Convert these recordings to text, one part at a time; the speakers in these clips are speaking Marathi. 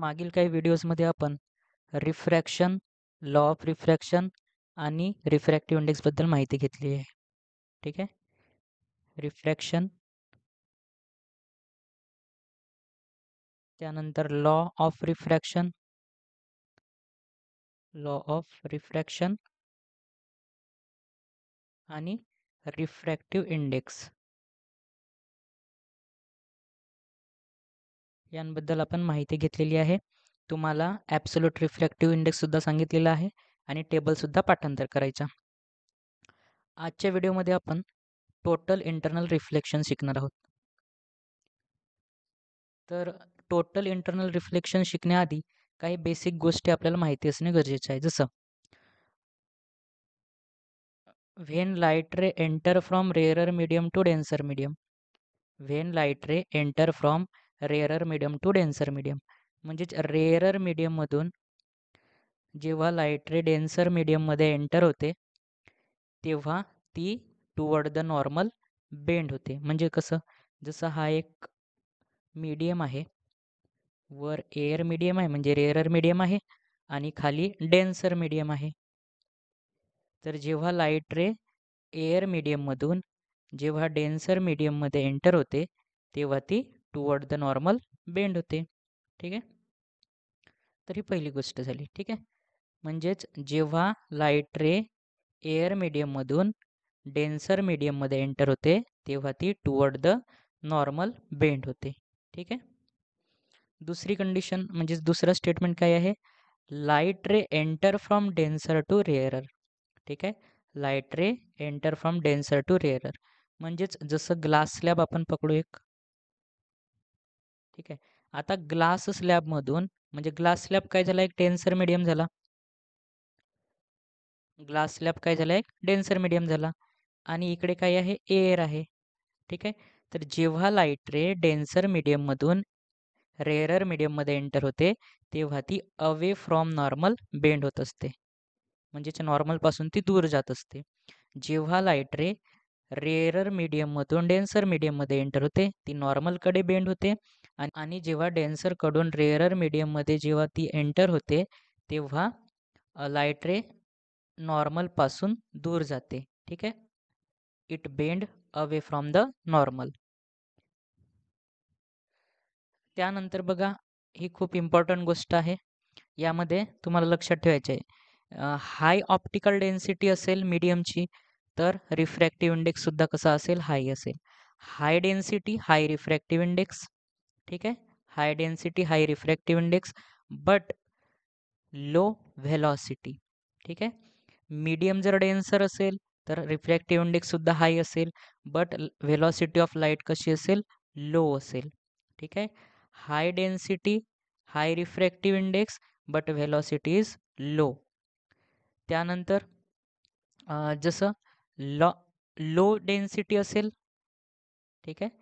मागील काही व्हिडिओजमध्ये आपण रिफ्रॅक्शन लॉ ऑफ रिफ्रॅक्शन आणि रिफ्रॅक्टिव्ह इंडेक्सबद्दल माहिती घेतली आहे ठीक आहे रिफ्रॅक्शन त्यानंतर law of refraction law of refraction आणि रिफ्रॅक्टिव्ह इंडेक्स यांबद्दल आपण माहिती घेतलेली आहे तुम्हाला ॲप्सोल्यूट रिफ्लेक्टिव्ह इंडेक्ससुद्धा सांगितलेला आहे आणि टेबलसुद्धा पाठांतर करायचा आजच्या व्हिडिओमध्ये आपण टोटल इंटरनल रिफ्लेक्शन शिकणार आहोत तर टोटल इंटरनल रिफ्लेक्शन शिकण्याआधी काही बेसिक गोष्टी आपल्याला माहिती असणे गरजेचे आहे जसं when light ray enter from rarer medium to denser medium when light ray enter from rarer medium to denser medium म्हणजेच रेअरर मीडियममधून जेव्हा रे डेन्सर मीडियममध्ये एंटर होते तेव्हा ती टुवर्ड द नॉर्मल बेंड होते म्हणजे कसं जसं हा एक मीडियम आहे वर एअर मीडियम आहे म्हणजे रेअरर मीडियम आहे आणि खाली डेन्सर मीडियम आहे तर जेव्हा लाईट रे एअर मीडियममधून जेव्हा डेन्सर मीडियममध्ये एंटर होते तेव्हा ती टुवर्ड द नॉर्मल बेंड होते ठीक आहे तर ही पहिली गोष्ट झाली ठीक आहे म्हणजेच जेव्हा लाईट रे एअर मीडियममधून डेन्सर मीडियममध्ये एंटर होते तेव्हा ती टुवर्ड द नॉर्मल बेंड होते ठीक आहे दुसरी कंडिशन म्हणजेच दुसरं स्टेटमेंट काय आहे light ray enter from denser to rarer ठीक आहे light ray enter from denser to rarer म्हणजेच जसं ग्लास स्लॅब आपण पकडू एक ठीक आहे आता ग्लास स्लॅबमधून म्हणजे ग्लास स्लॅब काय झाला एक डेन्सर मिडियम झाला ग्लास स्लॅब काय झाला एक डेन्सर मिडियम झाला आणि इकडे काय आहे एअर आहे ठीक आहे तर जेव्हा लाईट रे डेन्सर मिडियममधून रेअरर मिडियममध्ये एंटर होते तेव्हा ती अवे फ्रॉम नॉर्मल बेंड होत असते म्हणजेच नॉर्मलपासून ती दूर जात असते जेव्हा लाईट रे रेअरर मिडियममधून डेन्सर मिडियममध्ये एंटर होते ती नॉर्मलकडे बेंड होते आणि जेव्हा कडून रेअरर मीडियममध्ये जेव्हा ती एंटर होते तेव्हा लाईट रे नॉर्मलपासून दूर जाते ठीक आहे it bend away from the normal त्यानंतर बघा ही खूप इम्पॉर्टंट गोष्ट आहे यामध्ये तुम्हाला लक्षात ठेवायचं आहे हाय ऑप्टिकल डेन्सिटी असेल मीडियमची तर रिफ्रॅक्टिव्ह इंडेक्ससुद्धा कसा असेल हाय असेल high density high refractive index ठीक है high density high refractive index but low velocity ठीक आहे मीडियम जर डेन्सर असेल तर रिफ्रॅक्टिव्ह इंडेक्ससुद्धा हाय असेल बट व्हेलॉसिटी ऑफ लाईट कशी असेल लो असेल ठीक आहे high density high refractive index but velocity is low त्यानंतर जसं लॉ लो डेन्सिटी असेल ठीक आहे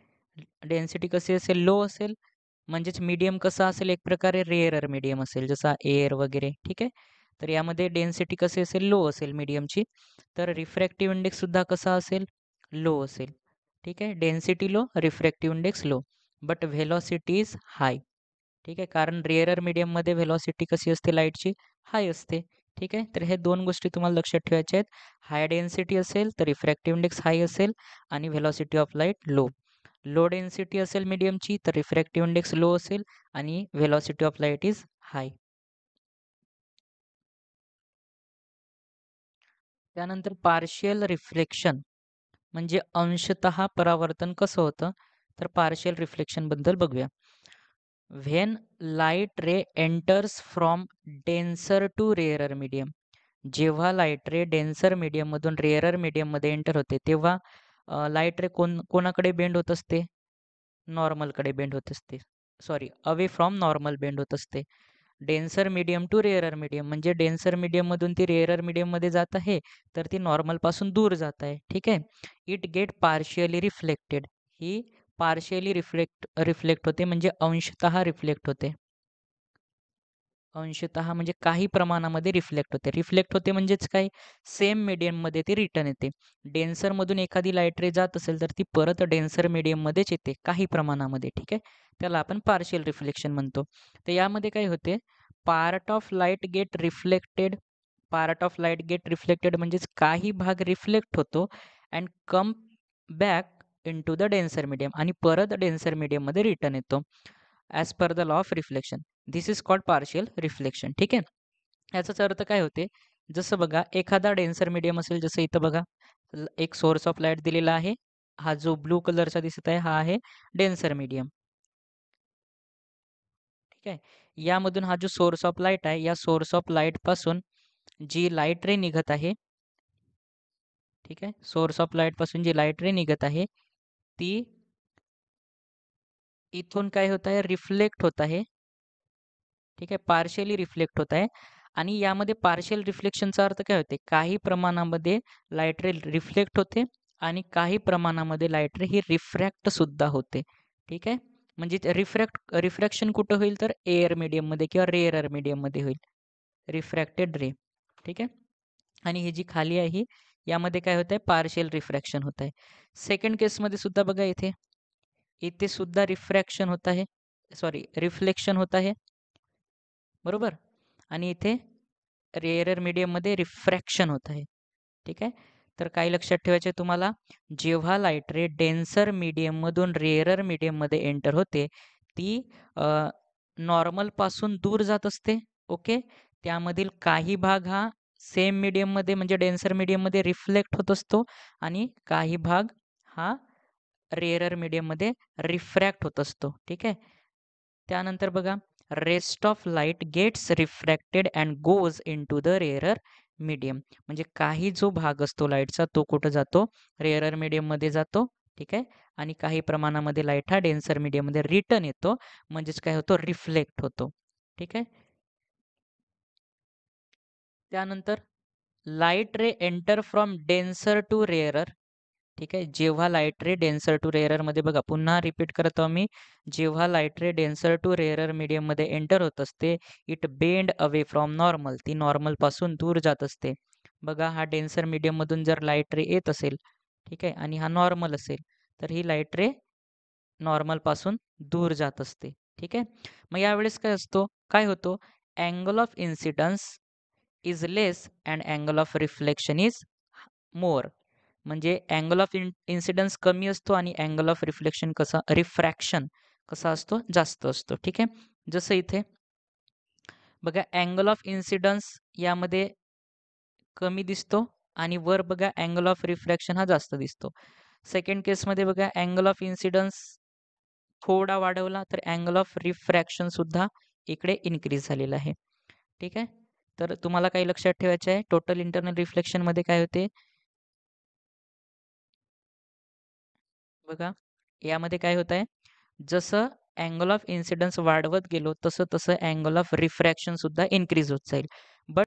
डेन्सिटी कशी असेल लो असेल म्हणजेच मीडियम कसं असेल एक प्रकारे रेअरर मीडियम असेल जसा एअर वगैरे ठीक आहे तर यामध्ये डेन्सिटी कशी असेल लो असेल मीडियमची तर रिफ्रॅक्टिव्ह सुद्धा कसा असेल लो असेल ठीक आहे density low refractive index low but velocity is high ठीक आहे कारण रेअरर मीडियममध्ये व्हेलॉसिटी कशी असते लाईटची हाय असते ठीक आहे तर हे दोन गोष्टी तुम्हाला लक्षात ठेवायच्या आहेत हाय डेन्सिटी असेल तर रिफ्रॅक्टिव्ह इंडेक्स हाय असेल आणि velocity of light low low density असेल मीडियमची तर रिफ्रॅक्टिव्ह इंडेक्स लो असेल आणि velocity of light is high त्यानंतर पार्शियल रिफ्लेक्शन म्हणजे अंशतः परावर्तन कसं होतं तर पार्शियल रिफ्लेक्शन बद्दल बघूया when light ray enters from denser to rarer medium जेव्हा लाईट रे डेन्सर मधून रेअरर मध्ये एंटर होते तेव्हा लाईट रे कोण कोणाकडे बेंड होत असते नॉर्मलकडे बेंड होत असते sorry away from normal bend होत असते denser medium to rarer medium म्हणजे डेन्सर मीडियममधून ती रेअरर मीडियममध्ये जात आहे तर ती नॉर्मलपासून दूर जात आहे ठीक आहे इट गेट पार्शियली रिफ्लेक्टेड ही पार्शियली रिफ्लेक्ट रिफ्लेक्ट होते म्हणजे अंशतः रिफ्लेक्ट होते अंशतः म्हणजे काही प्रमाणामध्ये रिफ्लेक्ट होते रिफ्लेक्ट होते म्हणजेच काय सेम मीडियममध्ये ती रिटर्न येते डेन्सरमधून एखादी लाईट रे जात असेल तर ती परत डेन्सर मीडियममध्येच येते काही प्रमाणामध्ये ठीक आहे त्याला आपण पार्शियल रिफ्लेक्शन म्हणतो तर यामध्ये काय होते part of light get reflected part of light get reflected म्हणजेच काही भाग रिफ्लेक्ट होतो and come back into the denser medium आणि परत डेन्सर मध्ये रिटर्न येतो as per the law of reflection this is called partial reflection ठीक आहे याचाच अर्थ काय होते जसं बघा एखादा डेन्सर मीडियम असेल जसं इथं बघा एक सोर्स ऑफ लाईट दिलेला आहे हा जो ब्लू कलरचा दिसत आहे हा आहे डेन्सर मीडियम ठीक आहे यामधून हा जो सोर्स ऑफ लाईट आहे या सोर्स ऑफ लाईट पासून जी लाईट रे निघत आहे ठीक आहे सोर्स ऑफ लाईट पासून जी लाईट रे निघत आहे ती इथून काय होत आहे रिफ्लेक्ट होत आहे ठीक आहे पार्शियली रिफ्लेक्ट होत आहे आणि यामध्ये पार्शियल रिफ्लेक्शनचा अर्थ काय होते काही प्रमाणामध्ये लाईट रे रिफ्लेक्ट होते आणि काही प्रमाणामध्ये लाईट रे ही रिफ्रॅक्ट सुद्धा होते ठीक आहे म्हणजे रिफ्रॅक्ट रिफ्रॅक्शन कुठं होईल तर एअर मीडियममध्ये किंवा रेअर मध्ये होईल रिफ्रॅक्टेड रे ठीक आहे आणि ही जी खाली आहे ही यामध्ये काय होत आहे पार्शियल रिफ्रॅक्शन होत आहे सेकंड केसमध्ये सुद्धा बघा इथे इथे सुद्धा रिफ्रॅक्शन होत आहे सॉरी रिफ्लेक्शन होत आहे बरोबर आणि इथे रेअरर मीडियममध्ये रिफ्रॅक्शन होत आहे ठीक आहे तर काही लक्षात ठेवायचे तुम्हाला जेव्हा लाईट रे डेन्सर मीडियममधून रेअरर मीडियममध्ये एंटर होते ती नॉर्मलपासून दूर जात असते ओके त्यामधील काही भाग हा सेम मीडियममध्ये म्हणजे डेन्सर मीडियममध्ये रिफ्लेक्ट होत असतो आणि काही भाग हा रेअरर मीडियममध्ये रिफ्रॅक्ट होत असतो ठीक आहे त्यानंतर बघा rest of light gets refracted and goes into the rarer medium म्हणजे काही जो भाग असतो लाईटचा तो कुठं जातो रेअरर मीडियममध्ये जातो ठीक आहे आणि काही प्रमाणामध्ये लाईट हा डेन्सर मीडियममध्ये रिटर्न येतो म्हणजेच काय होतो रिफ्लेक्ट होतो ठीक आहे त्यानंतर light ray enter from denser to rarer ठीक आहे जेव्हा रे डेन्सर टू रेअरमध्ये बघा पुन्हा रिपीट करतो मी जेव्हा रे डेन्सर टू रेअरर मीडियममध्ये एंटर होत असते it bend away from normal ती नॉर्मलपासून दूर जात असते बघा हा डेन्सर मीडियममधून जर लाईट रे येत असेल ठीक आहे आणि हा नॉर्मल असेल तर ही लाईट रे नॉर्मलपासून दूर जात असते ठीक आहे मग यावेळेस काय असतो काय होतो angle of incidence is less and angle of reflection is more म्हणजे अँगल ऑफ इन्सिडन्स कमी असतो आणि अँगल ऑफ रिफ्लेक्शन कसा रिफ्रॅक्शन कसा असतो जास्त असतो ठीक आहे जसं इथे बघा अँगल ऑफ इन्सिडन्स यामध्ये कमी दिसतो आणि वर बघा अँगल ऑफ रिफ्रॅक्शन हा जास्त दिसतो सेकंड केसमध्ये बघा अँगल ऑफ इन्सिडन्स थोडा वाढवला तर अँगल ऑफ रिफ्रॅक्शन सुद्धा इकडे इन्क्रीज झालेला आहे ठीक आहे तर तुम्हाला काही लक्षात ठेवायचं आहे टोटल इंटरनल रिफ्लेक्शनमध्ये काय होते बघा यामध्ये काय होत आहे जसं अँगल ऑफ इन्सिडन्स वाढवत गेलो तसं तसं अँगल ऑफ रिफ्रॅक्शन सुद्धा इन्क्रीज होत जाईल बट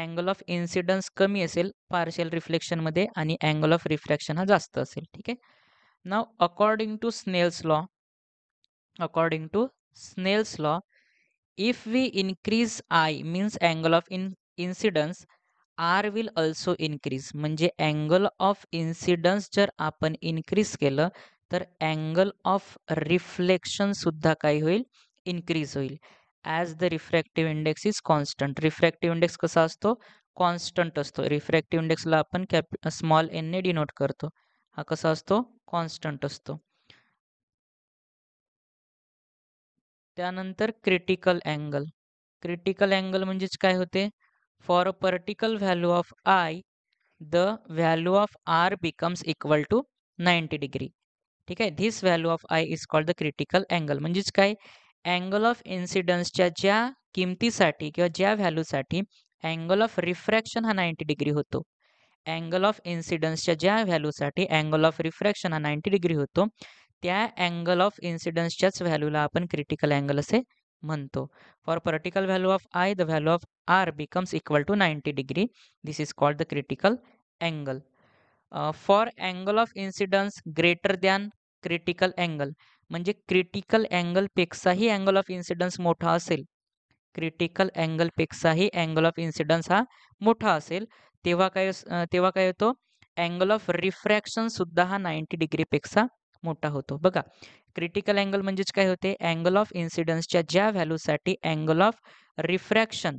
अँगल ऑफ इन्सिडन्स कमी असेल पार्शियल रिफ्लेक्शनमध्ये आणि अँगल ऑफ रिफ्रॅक्शन हा जास्त असेल ठीक आहे नाव according to Snell's law according to Snell's law if we increase i means angle of in incidence r will also increase म्हणजे अँगल ऑफ इन्सिडन्स जर आपण इन्क्रीज केलं तर अँगल ऑफ रिफ्लेक्शन सुद्धा काय होईल इन्क्रीज होईल as the refractive index is constant refractive index कसा असतो कॉन्स्टंट असतो रिफ्रॅक्टिव्ह इंडेक्सला आपण कॅप स्मॉल एनने डिनोट करतो हा कसा असतो कॉन्स्टंट असतो त्यानंतर क्रिटिकल अँगल क्रिटिकल अँगल म्हणजेच काय होते for a particular value of i, the value of r becomes equal to 90 degree. ठीक आहे this value of i is called the critical angle म्हणजेच काय अँगल ऑफ इन्सिडन्सच्या ज्या किमतीसाठी किंवा ज्या व्हॅल्यूसाठी अँगल ऑफ रिफ्रॅक्शन हा नाईन्टी डिग्री होतो अँगल ऑफ इन्सिडन्सच्या ज्या व्हॅल्यूसाठी अँगल ऑफ रिफ्रॅक्शन हा नाईन्टी डिग्री होतो त्या अँगल ऑफ इन्सिडन्सच्याच व्हॅल्यूला आपण क्रिटिकल अँगल असे म्हणतो for particular value of i the value of r becomes equal to ninety degree this is called the critical angle for angle of incidence greater than critical angle म्हणजे क्रिटिकल अँगलपेक्षाही अँगल ऑफ इन्सिडन्स मोठा असेल क्रिटिकल अँगलपेक्षाही अँगल ऑफ इन्सिडन्स हा मोठा असेल तेव्हा काय तेव्हा काय होतो अँगल ऑफ रिफ्रॅक्शन सुद्धा हा नाईन्टी डिग्रीपेक्षा मोठा होतो बघा क्रिटिकल अँगल म्हणजेच काय होते अँगल ऑफ इन्सिडन्सच्या ज्या व्हॅल्यूसाठी angle of refraction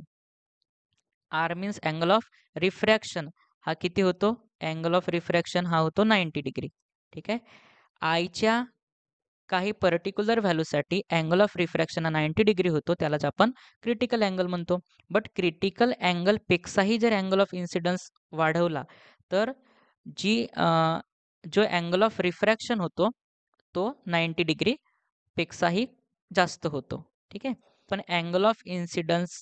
r means angle of refraction हा किती होतो अँगल ऑफ रिफ्रॅक्शन हा होतो नाईन्टी डिग्री ठीक आहे आयच्या काही पर्टिक्युलर व्हॅल्यूसाठी अँगल ऑफ रिफ्रॅक्शन हा नाईन्टी डिग्री होतो त्यालाच आपण क्रिटिकल अँगल म्हणतो बट क्रिटिकल अँगलपेक्षाही जर अँगल ऑफ इन्सिडन्स वाढवला तर जी जो अँगल ऑफ रिफ्रॅक्शन होतो तो नाईन्टी डिग्रीपेक्षाही जास्त होतो ठीक आहे पण अँगल ऑफ इन्सिडन्स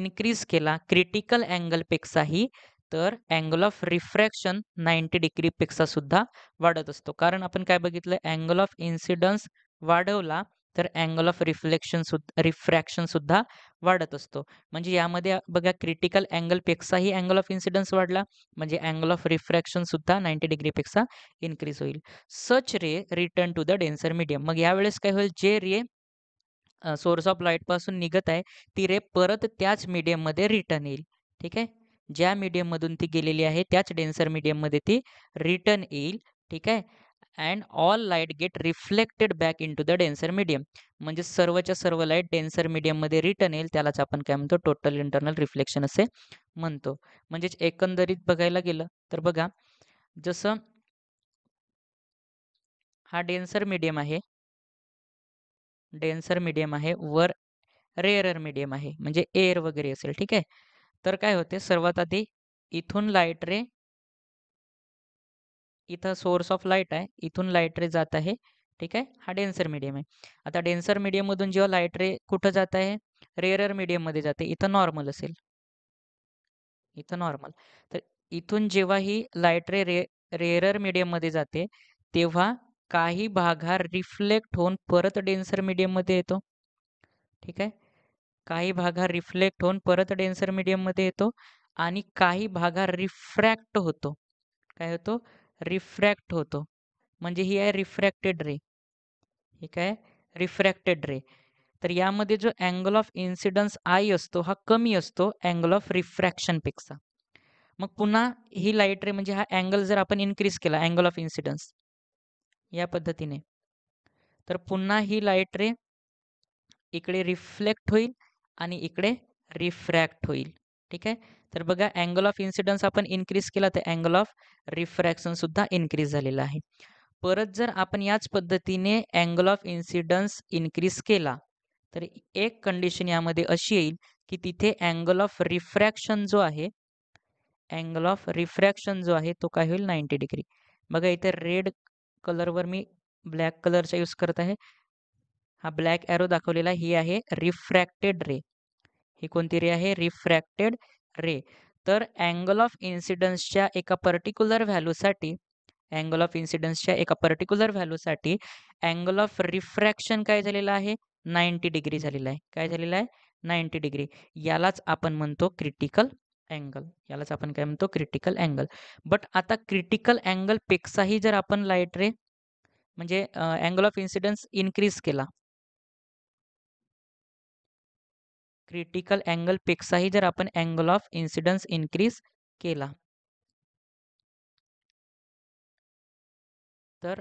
इन्क्रीज केला क्रिटिकल अँगलपेक्षाही तर अँगल ऑफ रिफ्रॅक्शन नाईन्टी डिग्रीपेक्षा सुद्धा वाढत असतो कारण आपण काय बघितलं अँगल ऑफ इन्सिडन्स वाढवला तर अँगल ऑफ रिफ्लेक्शन सुद्धा सुद्धा वाढत असतो म्हणजे यामध्ये बघा क्रिटिकल अँगलपेक्षाही अँगल ऑफ इन्सिडन्स वाढला म्हणजे अँगल ऑफ रिफ्रॅक्शन सुद्धा नाईन्टी डिग्रीपेक्षा इन्क्रीज होईल such ray return to the denser medium मग यावेळेस काय होईल जे रे सोर्स ऑफ लाईटपासून निघत आहे ती रे परत त्याच मीडियममध्ये रिटर्न येईल ठीक आहे ज्या मीडियममधून ती गेलेली आहे त्याच डेन्सर मीडियममध्ये ती रिटर्न येईल ठीक आहे and all light get reflected back into the denser medium म्हणजे सर्वच्या सर्व लाईट डेन्सर मीडियममध्ये रिटर्न येईल त्यालाच आपण काय म्हणतो टोटल इंटरनल रिफ्लेक्शन असे म्हणतो म्हणजेच एकंदरीत बघायला गेलं तर बघा जसं हा डेन्सर मीडियम आहे डेन्सर मीडियम आहे वर रेअरर मीडियम आहे म्हणजे एअर वगैरे असेल ठीक आहे तर काय होते सर्वात आधी इथून लाईट रे इथं सोर्स ऑफ लाईट आहे इथून लाईट रे जात आहे ठीक आहे हा डेन्सर मीडियम आहे आता डेन्सर मीडियममधून जेव्हा लाईट रे कुठं जात आहे रेअरर मीडियममध्ये जाते इथं नॉर्मल असेल इथं नॉर्मल तर इथून जेव्हा ही लाईट रे रे रेअरर मीडियममध्ये जाते तेव्हा काही भाग हा रिफ्लेक्ट होऊन परत डेन्सर मीडियममध्ये येतो ठीक आहे काही भाग हा रिफ्लेक्ट होऊन परत डेन्सर मीडियममध्ये येतो आणि काही भाग हा रिफ्रॅक्ट होतो काय होतो रिफ्रॅक्ट होतो म्हणजे ही आहे रिफ्रॅक्टेड रे हे काय रिफ्रॅक्टेड रे तर यामध्ये जो अँगल ऑफ इन्सिडन्स आय असतो हा कमी असतो अँगल ऑफ रिफ्रॅक्शनपेक्षा मग पुन्हा ही लाईट रे म्हणजे हा अँगल जर आपण इन्क्रीज केला अँगल ऑफ इन्सिडन्स या पद्धतीने तर पुन्हा ही लाईट रे इकडे रिफ्लेक्ट होईल आणि इकडे रिफ्रॅक्ट होईल ठीक आहे तर बघा अँगल ऑफ इन्सिडन्स आपण इन्क्रीज केला तर अँगल ऑफ रिफ्रॅक्शन सुद्धा इन्क्रीज झालेला आहे परत जर आपण याच पद्धतीने अँगल ऑफ इन्सिडन्स इन्क्रीज केला तर एक कंडिशन यामध्ये अशी येईल की तिथे अँगल ऑफ रिफ्रॅक्शन जो आहे अँगल ऑफ रिफ्रॅक्शन जो आहे तो काय होईल नाईन्टी डिग्री बघा इथे रेड कलरवर मी ब्लॅक कलरचा यूज करत आहे हा ब्लॅक एरो दाखवलेला ही आहे रिफ्रॅक्टेड रे ही कोणती रे आहे रिफ्रॅक्टेड रे तर अँगल ऑफ इन्सिडन्सच्या एका पर्टिक्युलर व्हॅल्यूसाठी अँगल ऑफ इन्सिडन्सच्या एका पर्टिक्युलर व्हॅल्यूसाठी अँगल ऑफ रिफ्रॅक्शन काय झालेलं आहे नाईन्टी डिग्री झालेला आहे काय झालेलं आहे नाईन्टी डिग्री यालाच आपण म्हणतो क्रिटिकल अँगल यालाच आपण काय म्हणतो क्रिटिकल अँगल बट आता क्रिटिकल अँगलपेक्षाही जर आपण लाईट रे म्हणजे अँगल ऑफ इन्सिडन्स इन्क्रीज केला क्रिटिकल अँगलपेक्षाही जर आपण अँगल ऑफ इन्सिडन्स इन्क्रीज केला तर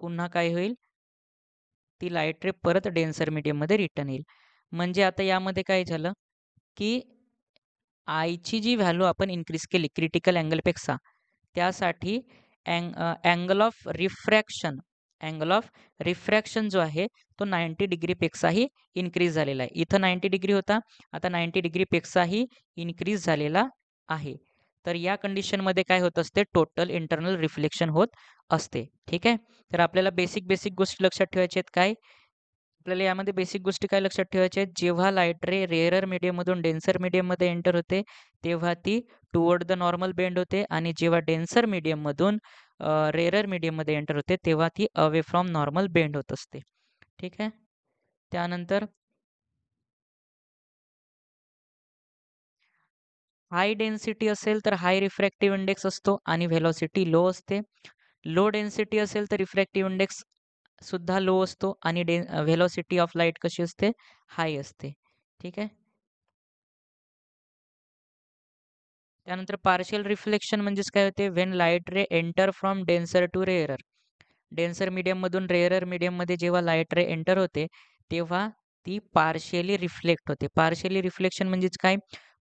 पुन्हा काय होईल ती लाईट रे परत डेन्सर मीडियममध्ये रिटर्न येईल म्हणजे आता यामध्ये काय झालं की आयची जी व्हॅल्यू आपण इन्क्रीज केली क्रिटिकल अँगलपेक्षा त्यासाठी अँग angle of refraction angle of refraction जो आहे तो डिग्री डिग्रीपेक्षाही इन्क्रीज झालेला आहे इथं 90 डिग्री होता आता नाईन्टी डिग्रीपेक्षाही इन्क्रीज झालेला आहे तर या कंडिशनमध्ये काय होत असते टोटल इंटरनल रिफ्लेक्शन होत असते ठीक आहे तर आपल्याला बेसिक बेसिक गोष्टी लक्षात ठेवायच्या आहेत काय आपल्याला यामध्ये बेसिक गोष्टी काय लक्षात ठेवायच्या आहेत जेव्हा लाईट रे रेअरर मीडियममधून डेन्सर मीडियममध्ये एंटर होते तेव्हा ती टुवर्ड द नॉर्मल बेंड होते आणि जेव्हा डेन्सर मीडियममधून रेरर मीडियममध्ये एंटर होते तेव्हा ती अवे फ्रॉम नॉर्मल बेंड होत असते ठीक आहे त्यानंतर हाय डेन्सिटी असेल तर हाय रिफ्रॅक्टिव्ह इंडेक्स असतो आणि व्हेलॉसिटी लो असते लो डेन्सिटी असेल तर रिफ्रॅक्टिव्ह इंडेक्स सुद्धा लो असतो आणि डे व्हेलॉसिटी ऑफ लाईट कशी असते हाय असते ठीक आहे त्यानंतर पार्शियल रिफ्लेक्शन म्हणजेच काय होते when light ray enter from denser to rarer denser मीडियममधून रेअरर मीडियममध्ये जेव्हा लाईट रे एंटर होते तेव्हा ती पार्शियली रिफ्लेक्ट होते पार्शियली रिफ्लेक्शन म्हणजेच काय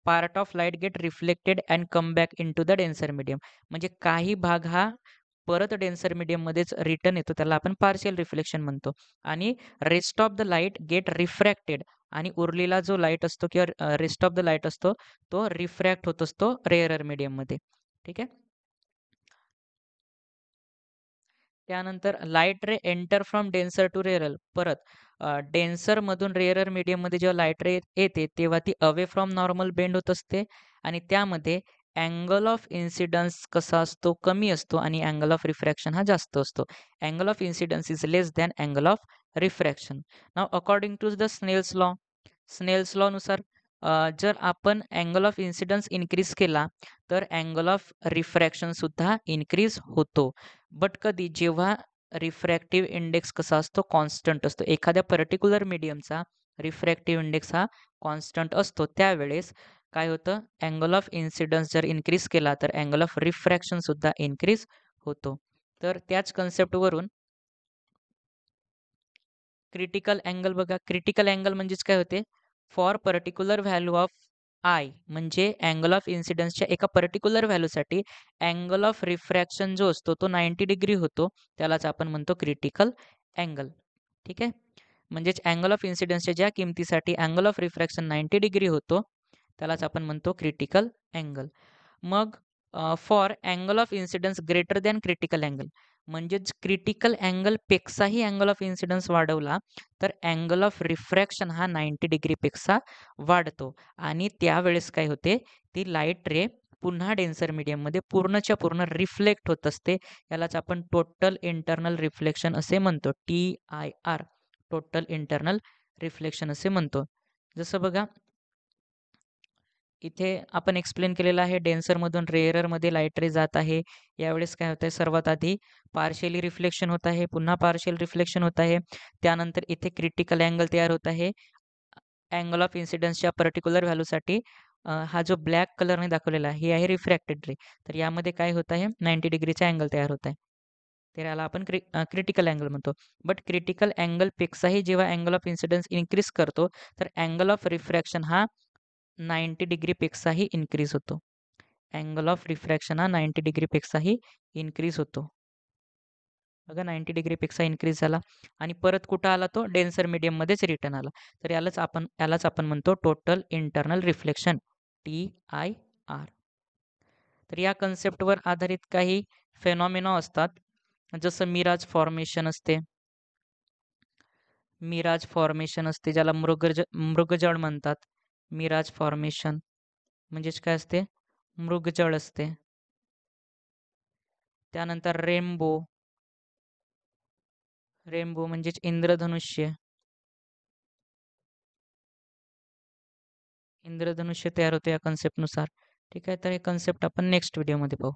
part of light get reflected and come back into the denser medium म्हणजे काही भाग हा परत डेन्सर मध्येच रिटर्न येतो त्याला आपण पार्शियल रिफ्लेक्शन म्हणतो आणि rest of the light get refracted आणि उरलेला जो लाईट असतो किंवा रेस्ट ऑफ द लाईट असतो तो रिफ्रॅक्ट होत असतो रेअरर मध्ये ठीक आहे त्यानंतर light ray enter from denser to rarer परत डेन्सरमधून रेअरर मीडियममध्ये जेव्हा लाईट रे येते तेव्हा ती अवे फ्रॉम नॉर्मल बेंड होत असते आणि त्यामध्ये अँगल ऑफ इन्सिडन्स कसा असतो कमी असतो आणि अँगल ऑफ रिफ्रॅक्शन हा जास्त असतो angle of incidence is less than angle of refraction नाव according to the Snell's law Snell's नुसार जर आपण अँगल ऑफ इन्सिडन्स इन्क्रीज केला तर अँगल ऑफ रिफ्रॅक्शनसुद्धा इन्क्रीज होतो बट कधी जेव्हा रिफ्रॅक्टिव्ह इंडेक्स कसा असतो कॉन्स्टंट असतो एखाद्या पर्टिक्युलर मीडियमचा रिफ्रॅक्टिव्ह इंडेक्स हा कॉन्स्टंट असतो त्यावेळेस काय होतं अँगल ऑफ इन्सिडन्स जर इन्क्रीज केला तर अँगल ऑफ रिफ्रॅक्शनसुद्धा इन्क्रीज होतो तर त्याच कन्सेप्टवरून क्रिटिकल अँगल बघा क्रिटिकल अँगल म्हणजेच काय होते for particular value of i म्हणजे अँगल ऑफ इन्सिडन्सच्या एका पर्टिक्युलर व्हॅल्यूसाठी अँगल ऑफ रिफ्रॅक्शन जो असतो तो नाईंटी डिग्री होतो त्यालाच आपण म्हणतो क्रिटिकल अँगल ठीक आहे म्हणजेच अँगल ऑफ इन्सिडन्सच्या ज्या किमतीसाठी angle of refraction ninety degree होतो त्यालाच आपण म्हणतो क्रिटिकल अँगल मग for angle of incidence greater than critical angle म्हणजेच क्रिटिकल अँगलपेक्षाही अँगल ऑफ इन्सिडन्स वाढवला तर अँगल ऑफ रिफ्रॅक्शन हा नाईन्टी डिग्रीपेक्षा वाढतो आणि त्यावेळेस काय होते ती लाईट रे पुन्हा डेन्सर मीडियममध्ये पूर्णच्या पूर्ण रिफ्लेक्ट होत असते यालाच आपण टोटल इंटरनल रिफ्लेक्शन असे म्हणतो T I R total internal reflection असे म्हणतो जसं बघा इथे आपण एक्सप्लेन केलेलं आहे डेन्सरमधून रेअररमध्ये लाईट रे जात आहे यावेळेस काय होतं आहे सर्वात आधी पार्शियली रिफ्लेक्शन होत आहे पुन्हा पार्शियल रिफ्लेक्शन होत आहे त्यानंतर इथे क्रिटिकल अँगल तयार होत आहे अँगल ऑफ इन्सिडन्सच्या पर्टिक्युलर व्हॅल्यूसाठी हा जो ब्लॅक कलरने दाखवलेला आहे हे आहे रिफ्रॅक्टेड रे तर यामध्ये काय होत आहे नाईन्टी डिग्रीचा अँगल तयार होत आहे तर याला आपण क्रि क्रिटिकल अँगल म्हणतो बट क्रिटिकल अँगलपेक्षाही जेव्हा अँगल ऑफ इन्सिडन्स इन्क्रीज करतो तर अँगल ऑफ रिफ्रॅक्शन हा नाईंटी डिग्रीपेक्षाही इन्क्रीज होतो अँगल ऑफ रिफ्रॅक्शन हा नाईंटी डिग्रीपेक्षाही इन्क्रीज होतो बघा नाईंटी डिग्रीपेक्षा इन्क्रीज झाला आणि परत कुठं आला तो डेन्सर मीडियममध्येच रिटर्न आला तर यालाच आपण यालाच आपण म्हणतो total internal reflection T I R तर या कन्सेप्टवर आधारित काही फेनॉमिना असतात जसं मिराज फॉर्मेशन असते मिराज फॉर्मेशन असते ज्याला मृगज मृगजळ म्हणतात मिराज फॉर्मेशन म्हणजेच काय असते मृगजळ असते त्यानंतर रेनबो रेनबो म्हणजेच इंद्रधनुष्य इंद्रधनुष्य तयार होते या कन्सेप्टनुसार ठीक आहे तर हे कन्सेप्ट आपण नेक्स्ट व्हिडिओमध्ये पाहू